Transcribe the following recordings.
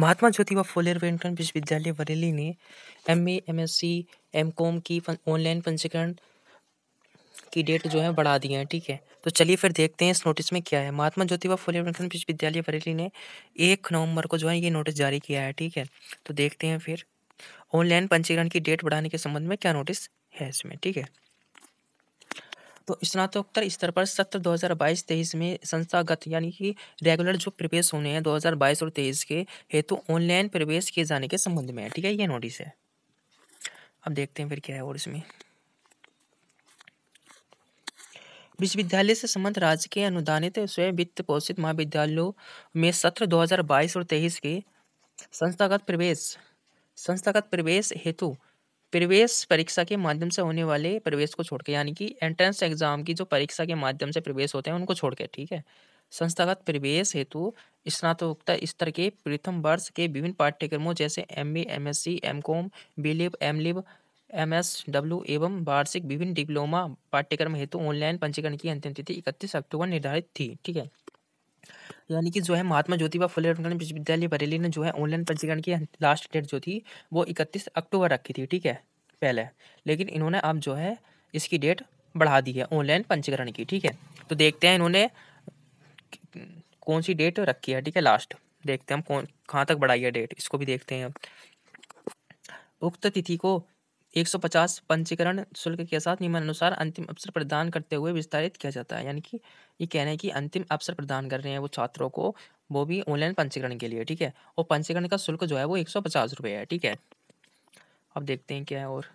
महात्मा ज्योतिबा फुले वेंटन विश्वविद्यालय बरेली ने M A M S C M com की ऑनलाइन पंजीकरण की डेट जो है बढ़ा दी है ठीक है तो चलिए फिर देखते हैं इस नोटिस में क्या है महात्मा ज्योतिबा फुले वेंटन विश्वविद्यालय बरेली ने एक नवंबर को जो है ये नोटिस जारी किया है ठीक है तो देखते हैं फिर ऑनलाइन पंजीकरण की डेट बढ़ाने के संबंध में क्या नोटिस है इसमें ठीक है तो स्नातकोत्तर स्तर पर सत्र 2022-23 में संस्थागत यानी कि रेगुलर जो प्रवेश होने हैं 2022 और 23 के हेतु ऑनलाइन प्रवेश किए जाने के संबंध में है ठीक है ये नोटिस है अब देखते हैं फिर क्या है और इसमें विश्वविद्यालय से संबंध राज्य के अनुदानित स्वयं वित्त पोषित महाविद्यालयों में सत्र 2022 और 23 के संस्थागत प्रवेश संस्थागत प्रवेश हेतु प्रवेश परीक्षा के माध्यम से होने वाले प्रवेश को छोड़ के यानी कि एंट्रेंस एग्जाम की जो परीक्षा के माध्यम से प्रवेश होते हैं उनको छोड़ के ठीक है संस्थागत प्रवेश हेतु स्नातकोत्तर स्तर के प्रथम वर्ष के विभिन्न पाठ्यक्रमों जैसे M B M S C M com B lib M lib M S W एवं वार्षिक विभिन्न डिप्लोमा पाठ्यक्रम हेतु ऑनलाइन पंजीकरण की अंतिम तिथि इकतीस अक्टूबर निर्धारित थी ठीक है यानी कि जो है महात्मा ज्योतिबा फुले विश्वविद्यालय बरेली ने जो है ऑनलाइन पंजीकरण की लास्ट डेट जो थी वो इकतीस अक्टूबर रखी थी ठीक है पहले लेकिन इन्होंने अब जो है इसकी डेट बढ़ा दी है ऑनलाइन पंजीकरण की ठीक है तो देखते हैं इन्होंने कौन सी डेट रखी है ठीक है लास्ट देखते हैं हम कौन कहाँ तक बढ़ाई है डेट इसको भी देखते हैं उक्त तिथि को 150 पंजीकरण शुल्क के साथ नियमानुसार अंतिम अवसर प्रदान करते हुए विस्तारित किया जाता है यानी कि ये रहे हैं कि अंतिम अवसर प्रदान कर रहे हैं वो छात्रों को वो भी ऑनलाइन पंजीकरण के लिए ठीक है और पंजीकरण का शुल्क जो है वो एक सौ पचास रुपये है ठीक है अब देखते हैं क्या है और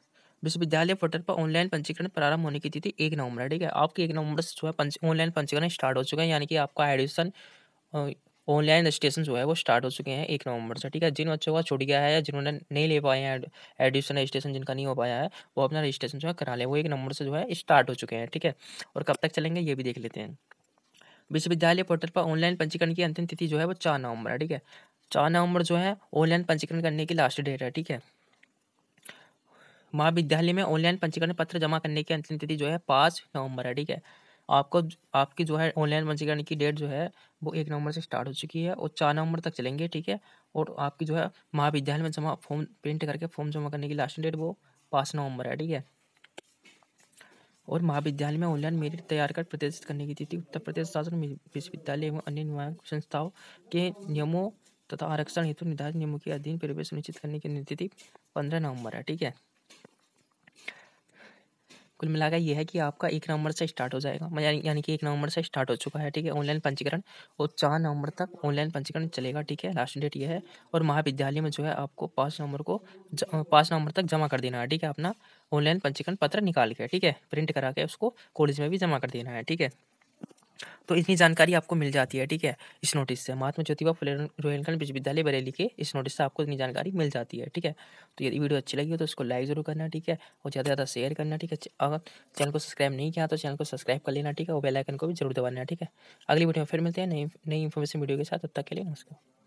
विश्वविद्यालय पोर्टल पर ऑनलाइन पंजीकरण प्रारंभ होने की तिथि एक नवंबर है ठीक है आपके एक नवंबर से जो है ऑनलाइन पंजीकरण स्टार्ट हो चुका है यानी कि आपका एडमिशन ऑनलाइन रजिस्ट्रेशन जो है वो स्टार्ट हो चुके हैं एक नवंबर से ठीक है जिन बच्चों का छुट गया है या जिन्होंने नहीं ले पाए हैं एडमिशन रजिस्ट्रेशन जिनका नहीं हो पाया है वो अपना रजिस्ट्रेशन जो है करा ले वो एक नवंबर से जो है स्टार्ट हो चुके हैं ठीक है और कब तक चलेंगे ये भी देख लेते हैं विश्वविद्यालय पोर्टल पर ऑनलाइन पंजीकरण की अंतिम तिथि जो है वो चार नवंबर है ठीक है चार नवंबर जो है ऑनलाइन पंजीकरण करने की लास्ट डेट है ठीक है महाविद्यालय में ऑनलाइन पंजीकरण पत्र जमा करने की अंतिम तिथि जो है पाँच नवंबर है ठीक है आपको आपकी जो है ऑनलाइन पंजीकरण की डेट जो है वो एक नवंबर से स्टार्ट हो चुकी है और चार नवंबर तक चलेंगे ठीक है और आपकी जो है महाविद्यालय में जमा फॉर्म प्रिंट करके फॉर्म जमा करने की लास्ट डेट वो पाँच नवंबर है ठीक है और महाविद्यालय में ऑनलाइन मेरिट तैयार कर प्रदर्शित करने की तिथि उत्तर प्रदेश शासन विश्वविद्यालय एवं अन्य निर्माण संस्थाओं के नियमों तथा आरक्षण हेतु निर्धारित नियमों के अधीन परिवेश सुनिश्चित करने की तिथि पंद्रह नवंबर है ठीक है कुल मिलाकर यह है कि आपका एक नवंबर से स्टार्ट हो जाएगा यानी कि एक नवंबर से स्टार्ट हो चुका है ठीक है ऑनलाइन पंजीकरण और चार नवंबर तक ऑनलाइन पंजीकरण चलेगा ठीक है लास्ट डेट यह है और महाविद्यालय में जो है आपको पाँच नवंबर को पाँच नवंबर तक जमा कर देना है ठीक है अपना ऑनलाइन पंजीकरण पत्र निकाल के ठीक है प्रिंट करा के उसको कॉलेज में भी जमा कर देना है ठीक है तो इतनी जानकारी आपको मिल जाती है ठीक है इस नोटिस से महात्मा ज्योतिबा फुले रोहिलखंड विश्वविद्यालय बरेली के इस नोटिस से आपको इतनी जानकारी मिल जाती है ठीक है तो यदि वीडियो अच्छी लगी हो तो उसको लाइक जरूर करना ठीक है और ज़्यादा ज़्यादा शेयर करना ठीक है अगर चैनल को सब्सक्राइब नहीं किया तो चैनल को सब्सक्राइब कर लेना ठीक है और बेलाइकन को भी जरूर दबाना ठीक है अगली वीडियो में फिर मिलते हैं नई नई इन्फॉर्मेशन वीडियो के साथ तब तक के लिए नमस्कार